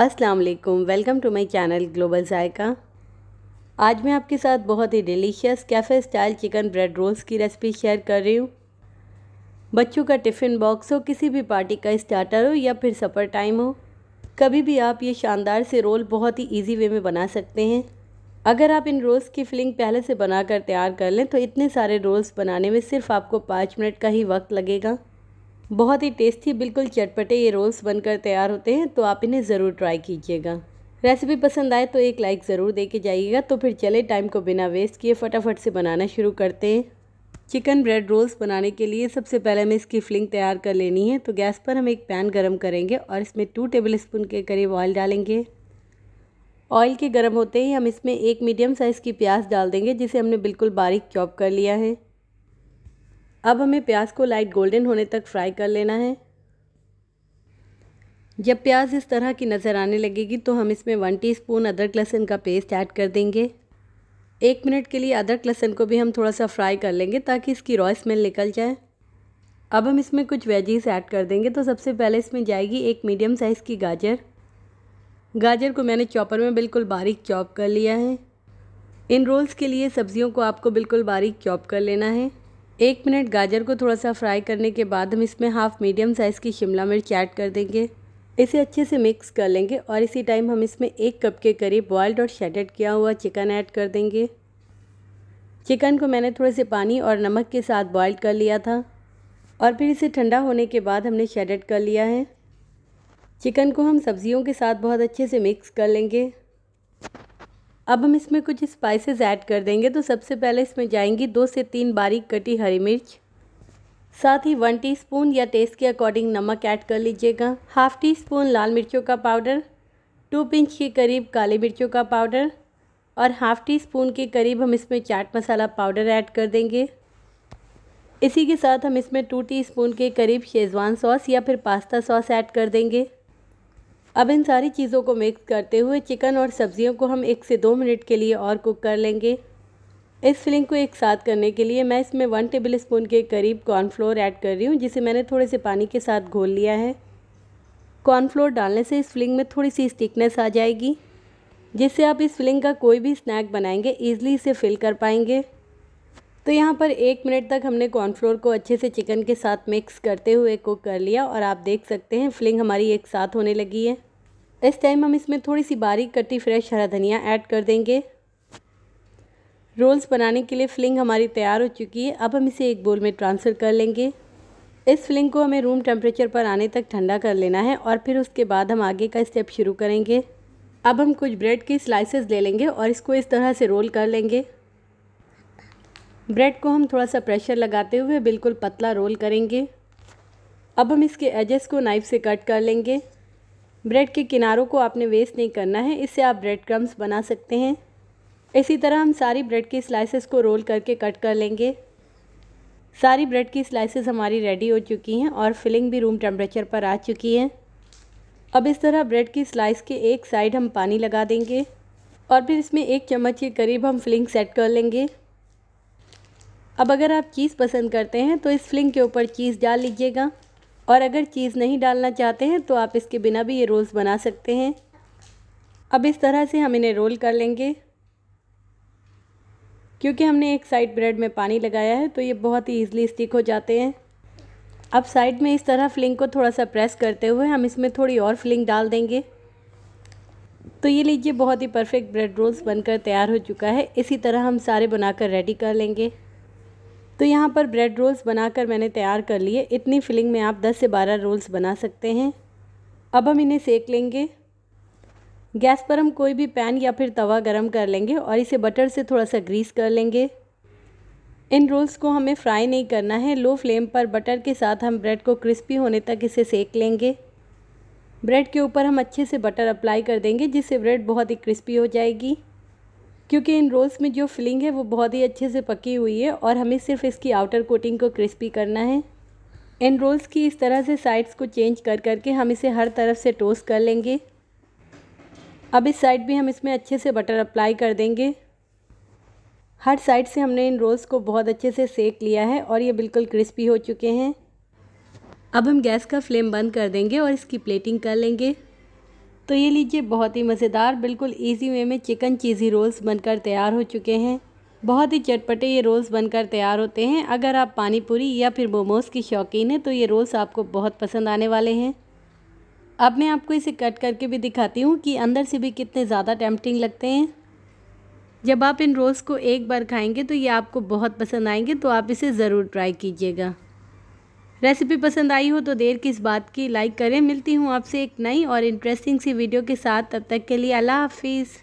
अस्सलाम वालेकुम welcome to my channel global Zaika आज मैं आपके साथ बहुत ही delicious cafe style chicken bread rolls की रेसिपी शेयर कर रही हूँ बच्चों का टिफ़िन बॉक्स हो किसी भी पार्टी का स्टार्टर हो या फिर सफ़र टाइम हो कभी भी आप ये शानदार से रोल बहुत ही ईजी वे में बना सकते हैं अगर आप इन रोल्स की फिलिंग पहले से बनाकर तैयार कर लें तो इतने सारे रोल्स बनाने में सिर्फ आपको पाँच मिनट का ही वक्त लगेगा बहुत ही टेस्टी बिल्कुल चटपटे ये रोल्स बनकर तैयार होते हैं तो आप इन्हें ज़रूर ट्राई कीजिएगा रेसिपी पसंद आए तो एक लाइक ज़रूर दे के जाइएगा तो फिर चले टाइम को बिना वेस्ट किए फटाफट से बनाना शुरू करते हैं चिकन ब्रेड रोल्स बनाने के लिए सबसे पहले हमें इसकी फिलिंग तैयार कर लेनी है तो गैस पर हम एक पैन गरम करेंगे और इसमें टू टेबल स्पून के करीब ऑयल डालेंगे ऑयल के गरम होते ही हम इसमें एक मीडियम साइज़ की प्याज डाल देंगे जिसे हमने बिल्कुल बारीक चॉप कर लिया है अब हमें प्याज को लाइट गोल्डन होने तक फ्राई कर लेना है जब प्याज इस तरह की नज़र आने लगेगी तो हम इसमें वन टीस्पून अदरक लहसुन का पेस्ट ऐड कर देंगे एक मिनट के लिए अदरक लहसुन को भी हम थोड़ा सा फ्राई कर लेंगे ताकि इसकी रॉ स्मेल निकल जाए अब हम इसमें कुछ वेजीज ऐड कर देंगे तो सबसे पहले इसमें जाएगी एक मीडियम साइज़ की गाजर गाजर को मैंने चॉपर में बिल्कुल बारीक चॉप कर लिया है इन रोल्स के लिए सब्ज़ियों को आपको बिल्कुल बारीक चॉप कर लेना है एक मिनट गाजर को थोड़ा सा फ्राई करने के बाद हम इसमें हाफ़ मीडियम साइज़ की शिमला मिर्च ऐड कर देंगे इसे अच्छे से मिक्स कर लेंगे और इसी टाइम हम इसमें एक कप के करीब बॉयल्ड और शेडेड किया हुआ चिकन ऐड कर देंगे चिकन को मैंने थोड़े से पानी और नमक के साथ बॉयल कर लिया था और फिर इसे ठंडा होने के बाद हमने शेडेड कर लिया है चिकन को हम सब्जियों के साथ बहुत अच्छे से मिक्स कर लेंगे अब हम इसमें कुछ स्पाइसेस ऐड कर देंगे तो सबसे पहले इसमें जाएंगी दो से तीन बारीक कटी हरी मिर्च साथ ही वन टीस्पून या टेस्ट के अकॉर्डिंग नमक ऐड कर लीजिएगा हाफ़ टी स्पून लाल मिर्चों का पाउडर टू पिंच के करीब काली मिर्चों का पाउडर और हाफ़ टी स्पून के करीब हम इसमें चाट मसाला पाउडर ऐड कर देंगे इसी के साथ हम इसमें टू टी स्पून के करीब शेजवान सॉस या फिर पास्ता सॉस ऐड कर देंगे अब इन सारी चीज़ों को मिक्स करते हुए चिकन और सब्जियों को हम एक से दो मिनट के लिए और कुक कर लेंगे इस फिलिंग को एक साथ करने के लिए मैं इसमें वन टेबल स्पून के करीब कॉर्नफ्लोर ऐड कर रही हूँ जिसे मैंने थोड़े से पानी के साथ घोल लिया है कॉर्नफ्लोर डालने से इस फिलिंग में थोड़ी सी स्टिकनेस आ जाएगी जिससे आप इस फिलिंग का कोई भी स्नैक बनाएंगे ईजिली इसे फिल कर पाएंगे तो यहाँ पर एक मिनट तक हमने कॉर्नफ्लोर को अच्छे से चिकन के साथ मिक्स करते हुए कुक कर लिया और आप देख सकते हैं फ्लिंग हमारी एक साथ होने लगी है इस टाइम हम इसमें थोड़ी सी बारीक कटी फ्रेश हरा धनिया ऐड कर देंगे रोल्स बनाने के लिए फ्लिंग हमारी तैयार हो चुकी है अब हम इसे एक बोल में ट्रांसफ़र कर लेंगे इस फ्लिंग को हमें रूम टेम्परेचर पर आने तक ठंडा कर लेना है और फिर उसके बाद हम आगे का स्टेप शुरू करेंगे अब हम कुछ ब्रेड के स्लाइसेस ले लेंगे और इसको इस तरह से रोल कर लेंगे ब्रेड को हम थोड़ा सा प्रेशर लगाते हुए बिल्कुल पतला रोल करेंगे अब हम इसके एजेस को नाइफ से कट कर लेंगे ब्रेड के किनारों को आपने वेस्ट नहीं करना है इससे आप ब्रेड क्रम्स बना सकते हैं इसी तरह हम सारी ब्रेड की स्लाइसेस को रोल करके कट कर लेंगे सारी ब्रेड की स्लाइसेस हमारी रेडी हो चुकी हैं और फिलिंग भी रूम टेम्परेचर पर आ चुकी है अब इस तरह ब्रेड की स्लाइस के एक साइड हम पानी लगा देंगे और फिर इसमें एक चम्मच के करीब हम फिलिंग सेट कर लेंगे अब अगर आप चीज़ पसंद करते हैं तो इस फ्लिंग के ऊपर चीज़ डाल लीजिएगा और अगर चीज़ नहीं डालना चाहते हैं तो आप इसके बिना भी ये रोल्स बना सकते हैं अब इस तरह से हम इन्हें रोल कर लेंगे क्योंकि हमने एक साइड ब्रेड में पानी लगाया है तो ये बहुत ही ईजिली स्टिक हो जाते हैं अब साइड में इस तरह फ्लिंग को थोड़ा सा प्रेस करते हुए हम इसमें थोड़ी और फ्लिंग डाल देंगे तो ये लीजिए बहुत ही परफेक्ट ब्रेड रोल्स बनकर तैयार हो चुका है इसी तरह हम सारे बनाकर रेडी कर लेंगे तो यहाँ पर ब्रेड रोल्स बनाकर मैंने तैयार कर लिए इतनी फिलिंग में आप 10 से 12 रोल्स बना सकते हैं अब हम इन्हें सेक लेंगे गैस पर हम कोई भी पैन या फिर तवा गरम कर लेंगे और इसे बटर से थोड़ा सा ग्रीस कर लेंगे इन रोल्स को हमें फ्राई नहीं करना है लो फ्लेम पर बटर के साथ हम ब्रेड को क्रिस्पी होने तक इसे सेक लेंगे ब्रेड के ऊपर हम अच्छे से बटर अप्लाई कर देंगे जिससे ब्रेड बहुत ही क्रिस्पी हो जाएगी क्योंकि इन रोल्स में जो फिलिंग है वो बहुत ही अच्छे से पकी हुई है और हमें सिर्फ इसकी आउटर कोटिंग को क्रिस्पी करना है इन रोल्स की इस तरह से साइड्स को चेंज कर करके हम इसे हर तरफ से टोस्ट कर लेंगे अब इस साइड भी हम इसमें अच्छे से बटर अप्लाई कर देंगे हर साइड से हमने इन रोल्स को बहुत अच्छे से सेक लिया है और ये बिल्कुल क्रिस्पी हो चुके हैं अब हम गैस का फ्लेम बंद कर देंगे और इसकी प्लेटिंग कर लेंगे तो ये लीजिए बहुत ही मज़ेदार बिल्कुल इजी वे में चिकन चीज़ी रोल्स बनकर तैयार हो चुके हैं बहुत ही चटपटे ये रोल्स बनकर तैयार होते हैं अगर आप पानी पूरी या फिर मोमोज़ की शौकीन हैं तो ये रोल्स आपको बहुत पसंद आने वाले हैं अब मैं आपको इसे कट करके भी दिखाती हूँ कि अंदर से भी कितने ज़्यादा टेम्पटिंग लगते हैं जब आप इन रोल्स को एक बार खाएंगे तो ये आपको बहुत पसंद आएंगे तो आप इसे ज़रूर ट्राई कीजिएगा रेसिपी पसंद आई हो तो देर किस बात की लाइक करें मिलती हूँ आपसे एक नई और इंटरेस्टिंग सी वीडियो के साथ तब तक के लिए अल्लाह हाफिज़